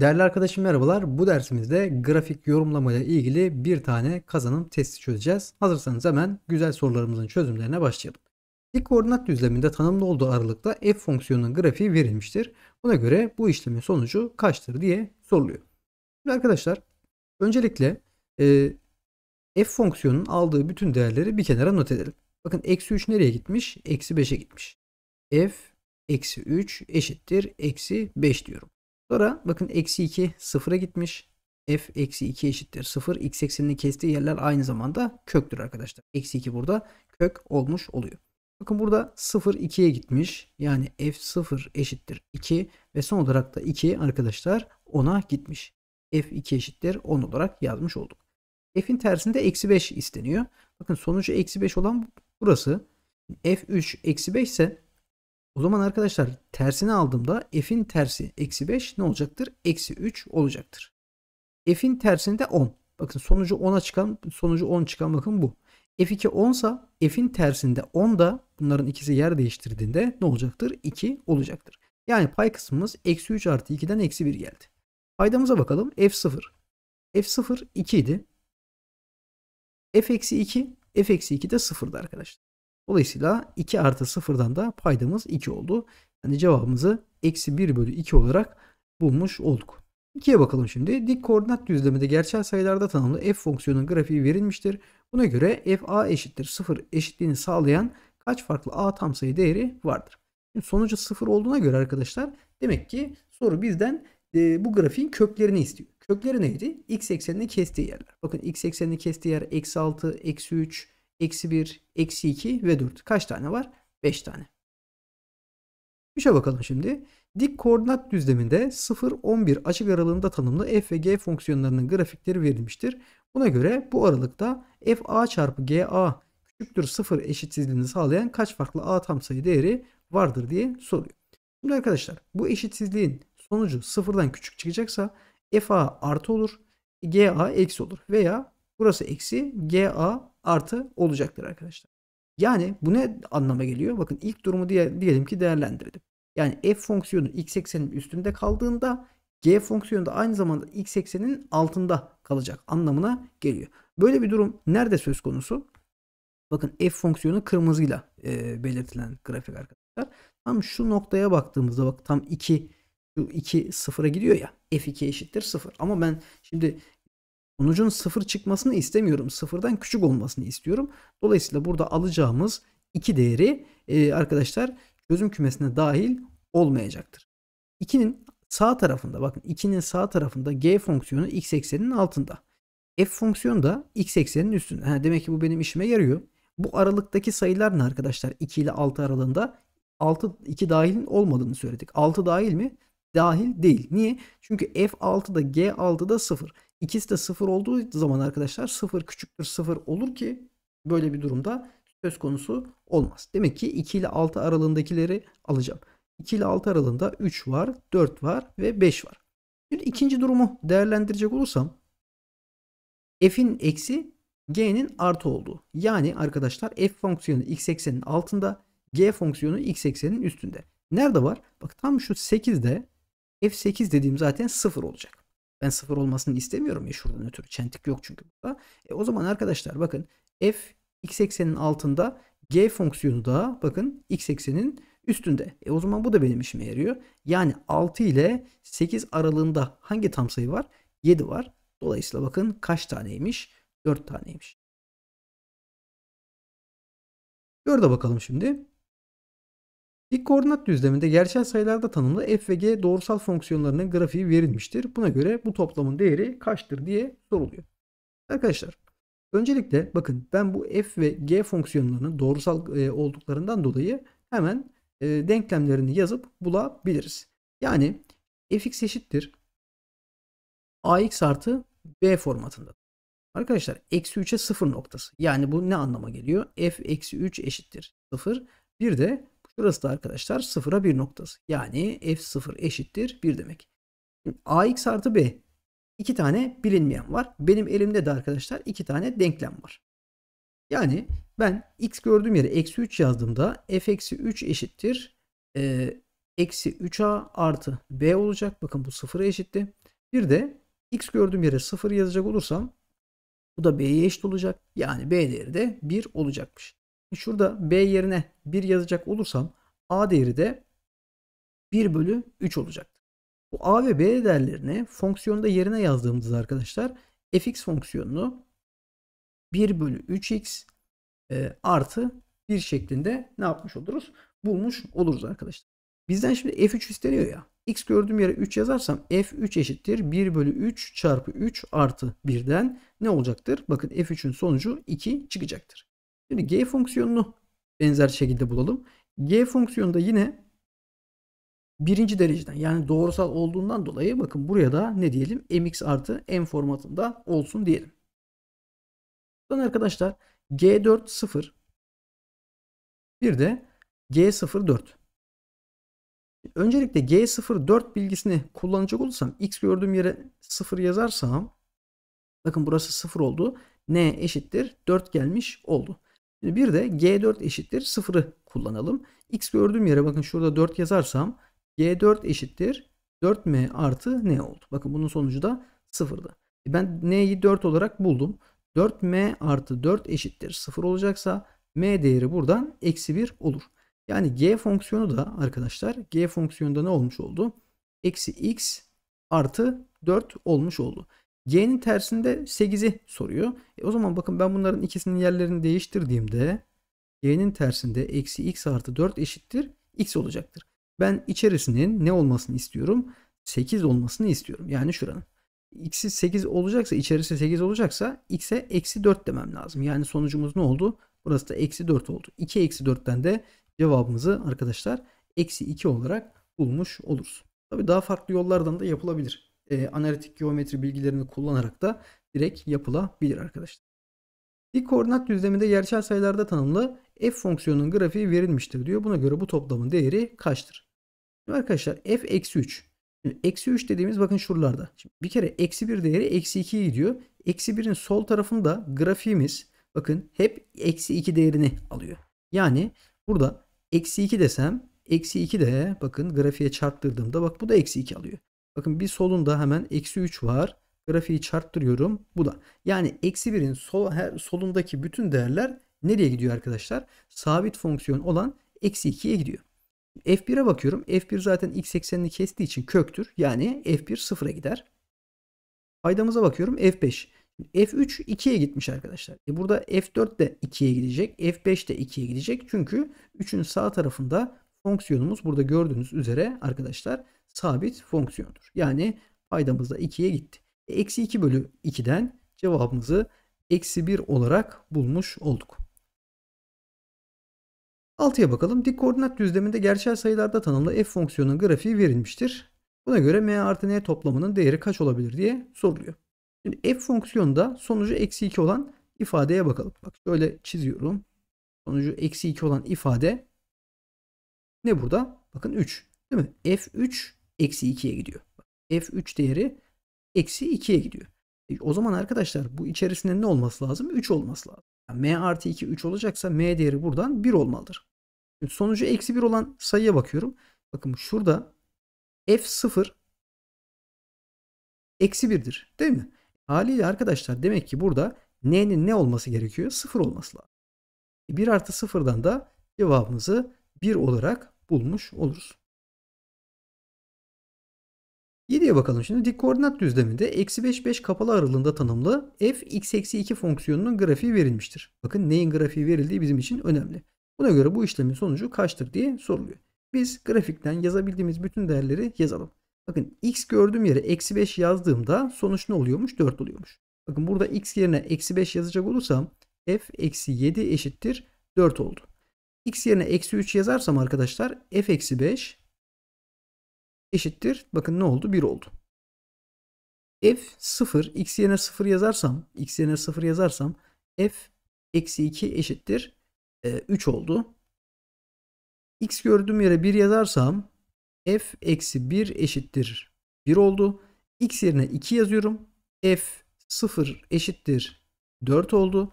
Değerli arkadaşım merhabalar. Bu dersimizde grafik yorumlamayla ilgili bir tane kazanım testi çözeceğiz. Hazırsanız hemen güzel sorularımızın çözümlerine başlayalım. Dik koordinat düzleminde tanımlı olduğu aralıkta f fonksiyonunun grafiği verilmiştir. Buna göre bu işlemin sonucu kaçtır diye soruluyor. Şimdi arkadaşlar öncelikle e, f fonksiyonun aldığı bütün değerleri bir kenara not edelim. Bakın eksi 3 nereye gitmiş? Eksi 5'e gitmiş. f eksi 3 eşittir eksi 5 diyorum. Sonra bakın eksi 2 sıfıra gitmiş. F eksi 2 eşittir 0. X eksenini kestiği yerler aynı zamanda köktür arkadaşlar. Eksi 2 burada kök olmuş oluyor. Bakın burada 0 2'ye gitmiş. Yani f0 eşittir 2 ve son olarak da 2 arkadaşlar 10'a gitmiş. f2 eşittir 10 olarak yazmış olduk. f'in tersinde eksi 5 isteniyor. Bakın sonucu eksi 5 olan burası. f3 eksi 5 ise o zaman arkadaşlar tersini aldığımda f'in tersi eksi 5 ne olacaktır? Eksi 3 olacaktır. F'in tersinde 10. Bakın sonucu 10'a çıkan sonucu 10 çıkan bakın bu. F2 10 sa F'in tersinde 10 da bunların ikisi yer değiştirdiğinde ne olacaktır? 2 olacaktır. Yani pay kısmımız eksi 3 artı 2'den eksi 1 geldi. Paydamıza bakalım. F0. F0 2 idi. F eksi 2 F eksi 2 de 0'dı arkadaşlar. Dolayısıyla 2 artı 0'dan da paydamız 2 oldu. Yani cevabımızı eksi 1 bölü 2 olarak bulmuş olduk. 2'ye bakalım şimdi. Dik koordinat düzleminde gerçel sayılarda tanımlı f fonksiyonunun grafiği verilmiştir. Buna göre f a eşittir 0 eşitliğini sağlayan kaç farklı a tam sayı değeri vardır? Şimdi sonucu 0 olduğuna göre arkadaşlar demek ki soru bizden e, bu grafiğin köklerini istiyor. Kökleri neydi? X eksenini kestiği yerler. Bakın x eksenini kestiği yer eksi 6, eksi 3, eksi 1, eksi 2 ve 4. Kaç tane var? 5 tane. 3'e bakalım şimdi. Dik koordinat düzleminde 0-11 açık aralığında tanımlı f ve g fonksiyonlarının grafikleri verilmiştir. Buna göre bu aralıkta f a çarpı g a küçüktür 0 eşitsizliğini sağlayan kaç farklı a tam sayı değeri vardır diye soruyor. Şimdi arkadaşlar bu eşitsizliğin sonucu sıfırdan küçük çıkacaksa f a artı olur, g a eksi olur veya burası eksi g a artı olacaktır arkadaşlar. Yani bu ne anlama geliyor? Bakın ilk durumu diye, diyelim ki değerlendirdim. Yani f fonksiyonu x eksenin üstünde kaldığında g fonksiyonu da aynı zamanda x eksenin altında kalacak anlamına geliyor. Böyle bir durum nerede söz konusu? Bakın f fonksiyonu kırmızıyla e, belirtilen grafik arkadaşlar. Tam şu noktaya baktığımızda bak tam 2 şu 2 sıfıra gidiyor ya f2 eşittir 0. Ama ben şimdi Sonucun sıfır çıkmasını istemiyorum. Sıfırdan küçük olmasını istiyorum. Dolayısıyla burada alacağımız iki değeri e, arkadaşlar çözüm kümesine dahil olmayacaktır. 2'nin sağ tarafında bakın 2'nin sağ tarafında g fonksiyonu x ekseninin altında. F fonksiyonu da x ekseninin üstünde. Ha, demek ki bu benim işime yarıyor. Bu aralıktaki sayılar ne arkadaşlar? 2 ile 6 aralığında 6 2 dahil olmadığını söyledik. 6 dahil mi? Dahil değil. Niye? Çünkü F6'da G6'da 0. İkisi de sıfır olduğu zaman arkadaşlar sıfır küçüktür sıfır olur ki böyle bir durumda söz konusu olmaz. Demek ki 2 ile 6 aralığındakileri alacağım. 2 ile 6 aralığında 3 var, 4 var ve 5 var. Şimdi ikinci durumu değerlendirecek olursam f'in eksi g'nin artı olduğu. Yani arkadaşlar f fonksiyonu x eksenin altında, g fonksiyonu x eksenin üstünde. Nerede var? Bak tam şu 8'de f8 dediğim zaten 0 olacak. Ben sıfır olmasını istemiyorum ya şuradan ötürü. Çentik yok çünkü burada. E, o zaman arkadaşlar bakın f x eksenin altında g fonksiyonu da bakın x eksenin üstünde. E o zaman bu da benim işime yarıyor. Yani 6 ile 8 aralığında hangi tam sayı var? 7 var. Dolayısıyla bakın kaç taneymiş? 4 taneymiş. Gör de bakalım şimdi. İlk koordinat düzleminde gerçel sayılarda tanımlı f ve g doğrusal fonksiyonlarının grafiği verilmiştir. Buna göre bu toplamın değeri kaçtır diye soruluyor. Arkadaşlar öncelikle bakın ben bu f ve g fonksiyonlarının doğrusal e, olduklarından dolayı hemen e, denklemlerini yazıp bulabiliriz. Yani fx eşittir ax artı b formatında. Arkadaşlar eksi 3'e 0 noktası. Yani bu ne anlama geliyor? f eksi 3 eşittir 0. Bir de Burası da arkadaşlar sıfıra bir noktası. Yani f0 eşittir 1 demek. Şimdi ax artı b. iki tane bilinmeyen var. Benim elimde de arkadaşlar iki tane denklem var. Yani ben x gördüğüm yere eksi 3 yazdığımda f eksi 3 eşittir. E, eksi 3a artı b olacak. Bakın bu sıfıra eşitti. Bir de x gördüğüm yere 0 yazacak olursam bu da b'ye eşit olacak. Yani b değeri de 1 olacakmış. Şurada B yerine 1 yazacak olursam A değeri de 1 bölü 3 olacaktır. Bu A ve B değerlerini fonksiyonda yerine yazdığımızda arkadaşlar fx fonksiyonunu 1 bölü 3x e, artı 1 şeklinde ne yapmış oluruz? Bulmuş oluruz arkadaşlar. Bizden şimdi f3 isteniyor ya. x gördüğüm yere 3 yazarsam f3 eşittir 1 bölü 3 çarpı 3 artı 1'den ne olacaktır? Bakın f3'ün sonucu 2 çıkacaktır. Şimdi g fonksiyonunu benzer şekilde bulalım. G fonksiyonu da yine birinci dereceden yani doğrusal olduğundan dolayı bakın buraya da ne diyelim mx artı m formatında olsun diyelim. Buradan arkadaşlar g4 0 bir de g04 Öncelikle g04 bilgisini kullanacak olursam x gördüğüm yere 0 yazarsam bakın burası 0 oldu. n eşittir 4 gelmiş oldu. Bir de G4 eşittir 0'ı kullanalım. X gördüğüm yere bakın şurada 4 yazarsam G4 eşittir 4M artı N oldu. Bakın bunun sonucu da 0'dı. E ben N'yi 4 olarak buldum. 4M artı 4 eşittir 0 olacaksa M değeri buradan eksi 1 olur. Yani G fonksiyonu da arkadaşlar G fonksiyonunda ne olmuş oldu? Eksi X artı 4 olmuş oldu. G'nin tersinde 8'i soruyor. E o zaman bakın ben bunların ikisinin yerlerini değiştirdiğimde G'nin tersinde eksi x artı 4 eşittir x olacaktır. Ben içerisinin ne olmasını istiyorum? 8 olmasını istiyorum. Yani şuranın. X'i 8 olacaksa içerisi 8 olacaksa x'e eksi 4 demem lazım. Yani sonucumuz ne oldu? Burası da eksi 4 oldu. 2 eksi 4'ten de cevabımızı arkadaşlar eksi 2 olarak bulmuş oluruz. Tabi daha farklı yollardan da yapılabilir e, analitik geometri bilgilerini kullanarak da direkt yapılabilir arkadaşlar. Dik koordinat düzleminde yerçel sayılarda tanımlı f fonksiyonunun grafiği verilmiştir diyor. Buna göre bu toplamın değeri kaçtır? Şimdi arkadaşlar f eksi 3. eksi 3 dediğimiz bakın şuralarda. Şimdi bir kere eksi 1 değeri eksi 2'ye gidiyor. Eksi 1'in sol tarafında grafiğimiz bakın hep eksi 2 değerini alıyor. Yani burada eksi 2 desem eksi 2 de bakın grafiğe çarptırdığımda bak bu da eksi 2 alıyor. Bakın bir solunda hemen eksi 3 var. Grafiği çarptırıyorum. Bu da. Yani eksi 1'in sol, solundaki bütün değerler nereye gidiyor arkadaşlar? Sabit fonksiyon olan eksi 2'ye gidiyor. F1'e bakıyorum. F1 zaten x eksenini kestiği için köktür. Yani F1 sıfıra gider. Faydamıza bakıyorum. F5. F3 2'ye gitmiş arkadaşlar. E burada F4 de 2'ye gidecek. F5 de 2'ye gidecek. Çünkü 3'ün sağ tarafında fonksiyonumuz burada gördüğünüz üzere arkadaşlar sabit fonksiyondur. Yani faydamız da 2'ye gitti. E, eksi 2 bölü 2'den cevabımızı eksi 1 olarak bulmuş olduk. 6'ya bakalım. Dik koordinat düzleminde gerçel sayılarda tanımlı f fonksiyonunun grafiği verilmiştir. Buna göre m artı n toplamının değeri kaç olabilir diye soruluyor. Şimdi f fonksiyonunda sonucu eksi 2 olan ifadeye bakalım. Bak şöyle çiziyorum. Sonucu eksi 2 olan ifade ne burada? Bakın 3 değil mi? f3 eksi 2'ye gidiyor. F3 değeri eksi 2'ye gidiyor. E, o zaman arkadaşlar bu içerisinde ne olması lazım? 3 olması lazım. Yani m artı 2 3 olacaksa m değeri buradan 1 olmalıdır. Şimdi sonucu eksi 1 olan sayıya bakıyorum. Bakın şurada f0 eksi 1'dir değil mi? Haliyle arkadaşlar demek ki burada n'nin ne olması gerekiyor? 0 olması lazım. 1 e, artı 0'dan da cevabımızı 1 olarak bulmuş oluruz. 7'ye bakalım şimdi. Dik koordinat düzleminde eksi 5 5 kapalı aralığında tanımlı f x eksi 2 fonksiyonunun grafiği verilmiştir. Bakın neyin grafiği verildiği bizim için önemli. Buna göre bu işlemin sonucu kaçtır diye soruluyor. Biz grafikten yazabildiğimiz bütün değerleri yazalım. Bakın x gördüğüm yere eksi 5 yazdığımda sonuç ne oluyormuş? 4 oluyormuş. Bakın burada x yerine eksi 5 yazacak olursam f eksi 7 eşittir 4 oldu. x yerine eksi 3 yazarsam arkadaşlar f eksi 5 eşittir. Bakın ne oldu? 1 oldu. F 0 x yerine 0 yazarsam x yerine 0 yazarsam f eksi 2 eşittir. E, ee, 3 oldu. x gördüğüm yere 1 yazarsam f eksi 1 eşittir 1 oldu. x yerine 2 yazıyorum. f 0 eşittir 4 oldu.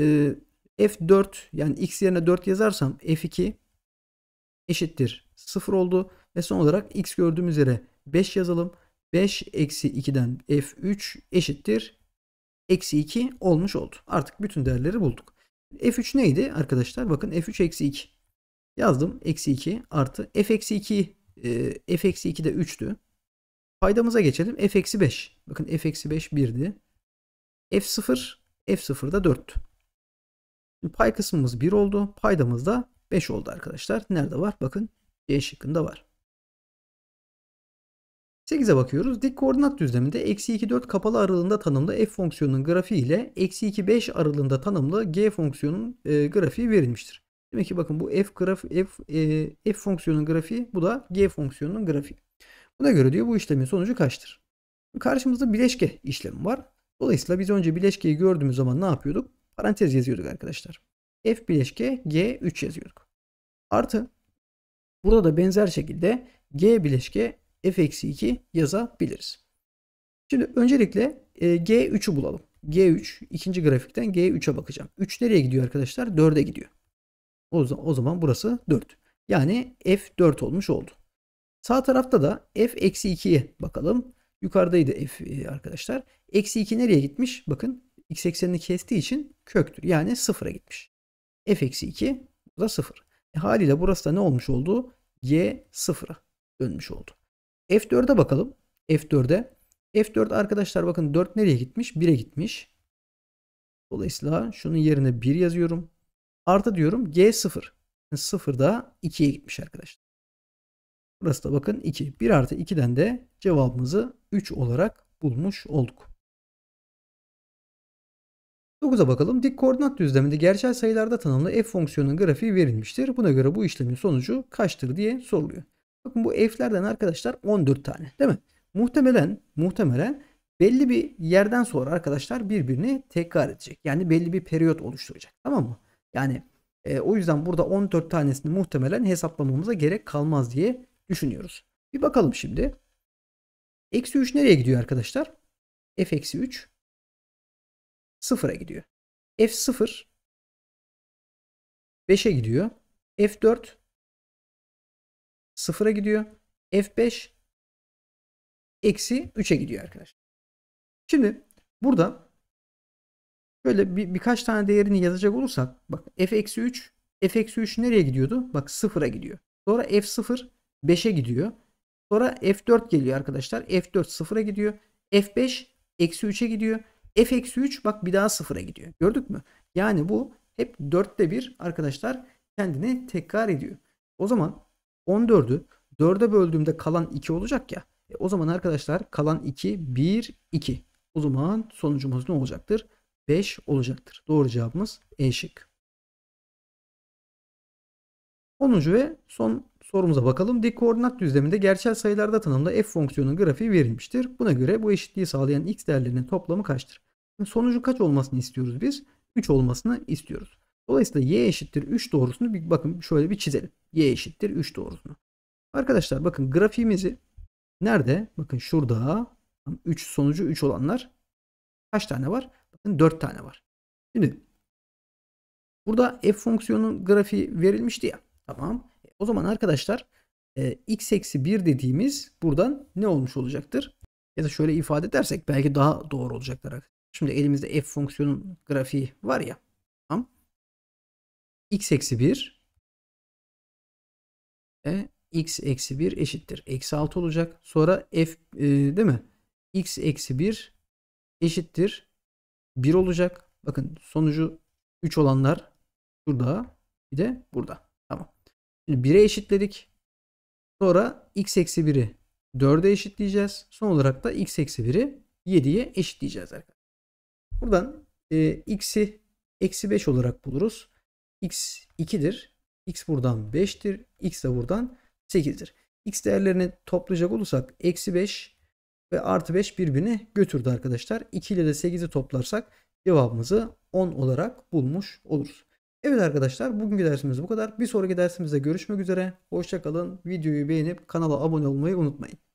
Ee, f4 yani x yerine 4 yazarsam f2 eşittir 0 oldu. Ve son olarak x gördüğümüz yere 5 yazalım. 5 eksi 2'den f3 eşittir. Eksi 2 olmuş oldu. Artık bütün değerleri bulduk. f3 neydi arkadaşlar? Bakın f3 eksi 2. Yazdım. Eksi 2 artı f eksi 2 e, f eksi 2 de 3'tü. Paydamıza geçelim. f eksi 5. Bakın f eksi 5 1'di. f0 f0 da 4'tü. Şimdi pay kısmımız 1 oldu. Paydamız da 5 oldu arkadaşlar. Nerede var? Bakın C şıkkında var. 8'e bakıyoruz. Dik koordinat düzleminde eksi 2 4 kapalı aralığında tanımlı f fonksiyonunun grafiği ile eksi 2 5 aralığında tanımlı g fonksiyonunun e, grafiği verilmiştir. Demek ki bakın bu f graf f, e, f fonksiyonunun grafiği bu da g fonksiyonunun grafiği. Buna göre diyor bu işlemin sonucu kaçtır? Karşımızda bileşke işlemi var. Dolayısıyla biz önce bileşkeyi gördüğümüz zaman ne yapıyorduk? Parantez yazıyorduk arkadaşlar. F bileşke G3 yazıyorduk. Artı burada da benzer şekilde G bileşke f-2 yazabiliriz. Şimdi öncelikle e, G3'ü bulalım. G3 ikinci grafikten G3'e bakacağım. 3 nereye gidiyor arkadaşlar? 4'e gidiyor. O zaman, o zaman burası 4. Yani F4 olmuş oldu. Sağ tarafta da F-2'ye bakalım. Yukarıdaydı F e, arkadaşlar. Eksi 2 nereye gitmiş? Bakın x eksenini kestiği için köktür. Yani 0'a gitmiş. F eksi 2 bu da 0. E, haliyle burası da ne olmuş oldu? Y 0'a dönmüş oldu. F4'e bakalım. F4'e. F4 arkadaşlar bakın 4 nereye gitmiş? 1'e gitmiş. Dolayısıyla şunun yerine 1 yazıyorum. Artı diyorum G0. 0 da 2'ye gitmiş arkadaşlar. Burası da bakın 2. 1 artı 2'den de cevabımızı 3 olarak bulmuş olduk. 9'a bakalım. Dik koordinat düzleminde gerçel sayılarda tanımlı f fonksiyonunun grafiği verilmiştir. Buna göre bu işlemin sonucu kaçtır diye soruluyor. Bakın bu elflerden arkadaşlar 14 tane değil mi? Muhtemelen muhtemelen belli bir yerden sonra arkadaşlar birbirini tekrar edecek. Yani belli bir periyot oluşturacak. Tamam mı? Yani e, o yüzden burada 14 tanesini muhtemelen hesaplamamıza gerek kalmaz diye düşünüyoruz. Bir bakalım şimdi. Eksi 3 nereye gidiyor arkadaşlar? F eksi 3 sıfıra gidiyor. F0 5'e gidiyor. F4 sıfıra gidiyor. F5 eksi 3'e gidiyor arkadaşlar. Şimdi burada böyle bir, birkaç tane değerini yazacak olursak bak f eksi 3 f eksi 3 nereye gidiyordu? Bak 0'a gidiyor. Sonra f0 5'e gidiyor. Sonra f4 geliyor arkadaşlar. f4 0'a gidiyor. f5 eksi 3'e gidiyor. f eksi 3 bak bir daha 0'a gidiyor. Gördük mü? Yani bu hep 4'te 1 arkadaşlar kendini tekrar ediyor. O zaman 14'ü 4'e böldüğümde kalan 2 olacak ya. E o zaman arkadaşlar kalan 2 1 2. O zaman sonucumuz ne olacaktır? 5 olacaktır. Doğru cevabımız E şık. 10. ve son sorumuza bakalım. Dik koordinat düzleminde gerçel sayılarda tanımlı f fonksiyonunun grafiği verilmiştir. Buna göre bu eşitliği sağlayan x değerlerinin toplamı kaçtır? Sonucu kaç olmasını istiyoruz biz? 3 olmasını istiyoruz. Dolayısıyla y eşittir 3 doğrusunu bir bakın şöyle bir çizelim. y eşittir 3 doğrusunu. Arkadaşlar bakın grafiğimizi nerede? Bakın şurada 3 sonucu 3 olanlar kaç tane var? Bakın 4 tane var. Şimdi burada f fonksiyonun grafiği verilmişti ya. Tamam. E, o zaman arkadaşlar e, x eksi 1 dediğimiz buradan ne olmuş olacaktır? Ya da şöyle ifade edersek belki daha doğru olacaktır. Şimdi elimizde f fonksiyonun grafiği var ya x eksi 1 e, x eksi 1 eşittir. Eksi 6 olacak. Sonra f e, değil mi? x eksi 1 eşittir. 1 olacak. Bakın sonucu 3 olanlar şurada bir de burada. Tamam. Şimdi 1'e eşitledik. Sonra x eksi 1'i 4'e eşitleyeceğiz. Son olarak da x eksi 1'i 7'ye eşitleyeceğiz arkadaşlar. Buradan e, x'i eksi 5 olarak buluruz x 2'dir. x buradan 5'tir. x de buradan 8'dir. x değerlerini toplayacak olursak eksi 5 ve artı 5 birbirini götürdü arkadaşlar. 2 ile de 8'i toplarsak cevabımızı 10 olarak bulmuş oluruz. Evet arkadaşlar bugünkü dersimiz bu kadar. Bir sonraki dersimizde görüşmek üzere. Hoşçakalın. Videoyu beğenip kanala abone olmayı unutmayın.